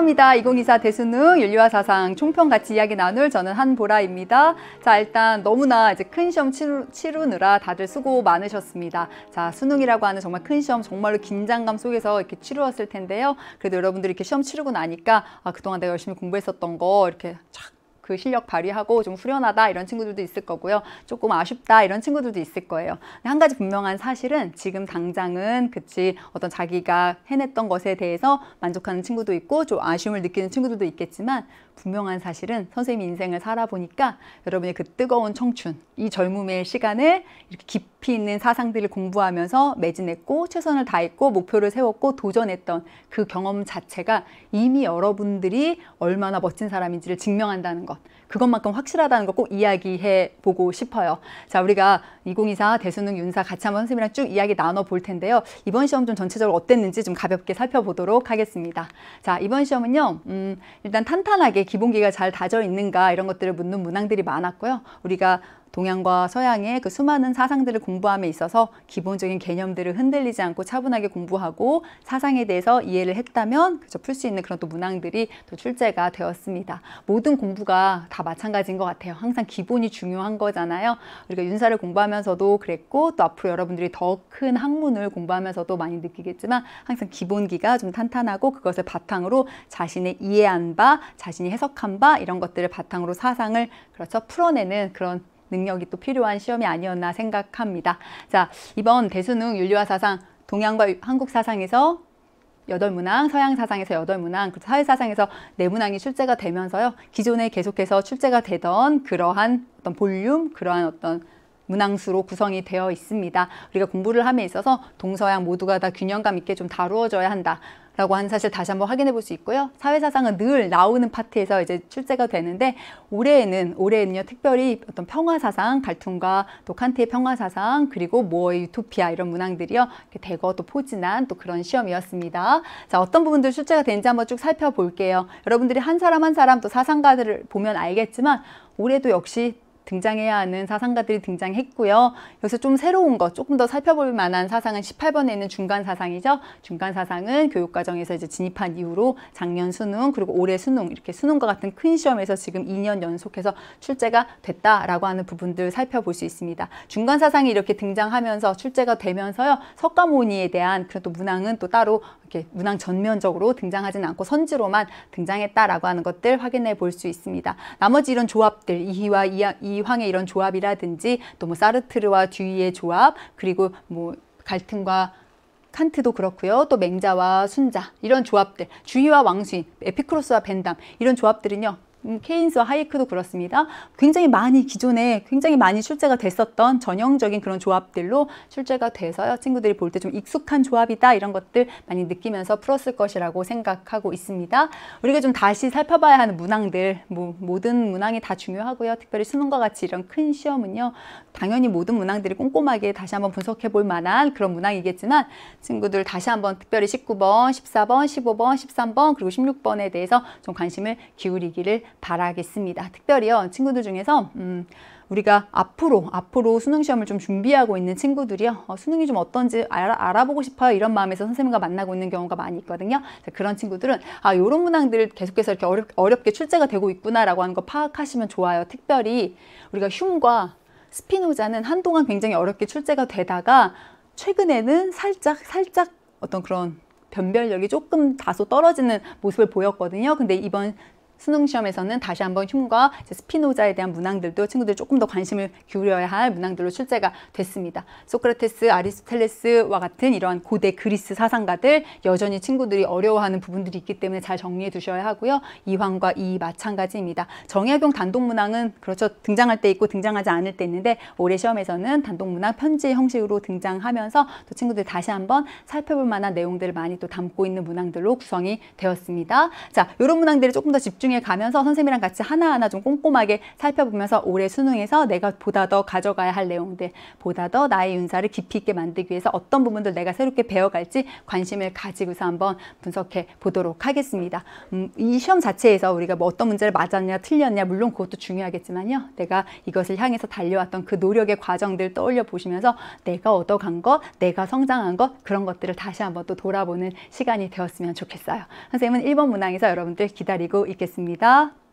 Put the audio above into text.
환영합니다. 2024 대수능 윤리와 사상 총평 같이 이야기 나눌 저는 한보라입니다. 자, 일단 너무나 이제 큰 시험 치루, 치르느라 다들 수고 많으셨습니다. 자, 수능이라고 하는 정말 큰 시험 정말로 긴장감 속에서 이렇게 치루었을 텐데요. 그래도 여러분들이 이렇게 시험 치르고 나니까 아, 그동안 내가 열심히 공부했었던 거 이렇게 쫙그 실력 발휘하고 좀 후련하다 이런 친구들도 있을 거고요. 조금 아쉽다 이런 친구들도 있을 거예요. 근데 한 가지 분명한 사실은 지금 당장은 그치 어떤 자기가 해냈던 것에 대해서 만족하는 친구도 있고 좀 아쉬움을 느끼는 친구들도 있겠지만 분명한 사실은 선생님 인생을 살아보니까 여러분의 그 뜨거운 청춘, 이 젊음의 시간을 이렇게 깊이 있는 사상들을 공부하면서 매진했고 최선을 다했고 목표를 세웠고 도전했던 그 경험 자체가 이미 여러분들이 얼마나 멋진 사람인지를 증명한다는 것 그것만큼 확실하다는 거 꼭 이야기해 보고 싶어요. 자, 우리가 2024 대수능 윤사 같이 한번 선생님이랑 쭉 이야기 나눠 볼 텐데요. 이번 시험 좀 전체적으로 어땠는지 좀 가볍게 살펴보도록 하겠습니다. 자, 이번 시험은요. 음, 일단 탄탄하게 기본기가 잘 다져 있는가 이런 것들을 묻는 문항들이 많았고요. 우리가 동양과 서양의 그 수많은 사상들을 공부함에 있어서 기본적인 개념들을 흔들리지 않고 차분하게 공부하고 사상에 대해서 이해를 했다면 그저 풀 수 있는 그런 또 문항들이 또 출제가 되었습니다. 모든 공부가 다 마찬가지인 것 같아요. 항상 기본이 중요한 거잖아요. 우리가 그러니까 윤사를 공부하면서도 그랬고 또 앞으로 여러분들이 더 큰 학문을 공부하면서도 많이 느끼겠지만 항상 기본기가 좀 탄탄하고 그것을 바탕으로 자신의 이해한 바, 자신이 해석한 바 이런 것들을 바탕으로 사상을 그렇죠 풀어내는 그런 능력이 또 필요한 시험이 아니었나 생각합니다. 자, 이번 대수능 윤리와 사상, 동양과 한국 사상에서 여덟 문항, 서양 사상에서 여덟 문항, 그리고 사회 사상에서 네 문항이 출제가 되면서요. 기존에 계속해서 출제가 되던 그러한 어떤 볼륨, 그러한 어떤 문항수로 구성이 되어 있습니다. 우리가 공부를 함에 있어서 동서양 모두가 다 균형감 있게 좀 다루어져야 한다. 라고 하는 사실 다시 한번 확인해 볼 수 있고요. 사회사상은 늘 나오는 파트에서 이제 출제가 되는데 올해에는 올해에는요 특별히 어떤 평화사상, 갈툰과 또 칸트의 평화사상 그리고 모어의 유토피아 이런 문항들이요 대거 또 포진한 또 그런 시험이었습니다. 자 어떤 부분들 출제가 되는지 한번 쭉 살펴볼게요. 여러분들이 한 사람 한 사람 또 사상가들을 보면 알겠지만 올해도 역시 등장해야 하는 사상가들이 등장했고요. 여기서 좀 새로운 것, 조금 더 살펴볼 만한 사상은 18번에 있는 중간 사상이죠. 중간 사상은 교육과정에서 이제 진입한 이후로 작년 수능 그리고 올해 수능 이렇게 수능과 같은 큰 시험에서 지금 2년 연속해서 출제가 됐다라고 하는 부분들 살펴볼 수 있습니다. 중간 사상이 이렇게 등장하면서 출제가 되면서요. 석가모니에 대한 그런 또 문항은 또 따로 이렇게 문항 전면적으로 등장하진 않고 선지로만 등장했다라고 하는 것들 확인해 볼 수 있습니다. 나머지 이런 조합들 이와 2, 2 이황의 이런 조합이라든지 또 뭐 사르트르와 듀이의 조합 그리고 뭐갈튼과 칸트도 그렇고요. 또 맹자와 순자 이런 조합들, 주의와 왕수인, 에피크로스와 벤담 이런 조합들은요. 음, 케인스와 하이크도 그렇습니다. 굉장히 많이 기존에 굉장히 많이 출제가 됐었던 전형적인 그런 조합들로 출제가 돼서요. 친구들이 볼 때 좀 익숙한 조합이다 이런 것들 많이 느끼면서 풀었을 것이라고 생각하고 있습니다. 우리가 좀 다시 살펴봐야 하는 문항들 뭐 모든 문항이 다 중요하고요. 특별히 수능과 같이 이런 큰 시험은요. 당연히 모든 문항들이 꼼꼼하게 다시 한번 분석해 볼 만한 그런 문항이겠지만 친구들 다시 한번 특별히 19번, 14번, 15번, 13번 그리고 16번에 대해서 좀 관심을 기울이기를 바라겠습니다. 특별히요 어, 친구들 중에서 음, 우리가 앞으로 앞으로 수능 시험을 좀 준비하고 있는 친구들이요 어, 수능이 좀 어떤지 알아, 보고 싶어요 이런 마음에서 선생님과 만나고 있는 경우가 많이 있거든요 자, 그런 친구들은 아 요런 문항들을 계속해서 이렇게 어렵, 어렵게 출제가 되고 있구나라고 하는 거 파악하시면 좋아요 특별히 우리가 흉과 스피노자는 한동안 굉장히 어렵게 출제가 되다가 최근에는 살짝 살짝 어떤 그런 변별력이 조금 다소 떨어지는 모습을 보였거든요 근데 이번 수능 시험에서는 다시 한번 흉과 스피노자에 대한 문항들도 친구들 조금 더 관심을 기울여야 할 문항들로 출제가 됐습니다. 소크라테스, 아리스텔레스와 같은 이러한 고대 그리스 사상가들 여전히 친구들이 어려워하는 부분들이 있기 때문에 잘 정리해 두셔야 하고요. 이황과 이 마찬가지입니다. 정약용 단독 문항은 그렇죠. 등장할 때 있고 등장하지 않을 때 있는데 올해 시험에서는 단독 문항 편지 형식으로 등장하면서 또 친구들 다시 한번 살펴볼 만한 내용들을 많이 또 담고 있는 문항들로 구성이 되었습니다. 자, 이런 문항들을 조금 더 집중 나중에 가면서 선생님이랑 같이 하나하나 좀 꼼꼼하게 살펴보면서 올해 수능에서 내가 보다 더 가져가야 할 내용들, 보다 더 나의 윤사를 깊이 있게 만들기 위해서 어떤 부분들 내가 새롭게 배워갈지 관심을 가지고서 한번 분석해 보도록 하겠습니다. 음, 이 시험 자체에서 우리가 뭐 어떤 문제를 맞았냐, 틀렸냐, 물론 그것도 중요하겠지만요. 내가 이것을 향해서 달려왔던 그 노력의 과정들 떠올려 보시면서 내가 얻어간 것, 내가 성장한 것, 그런 것들을 다시 한번 또 돌아보는 시간이 되었으면 좋겠어요. 선생님은 1번 문항에서 여러분들 기다리고 있겠습니다. 고맙습니다.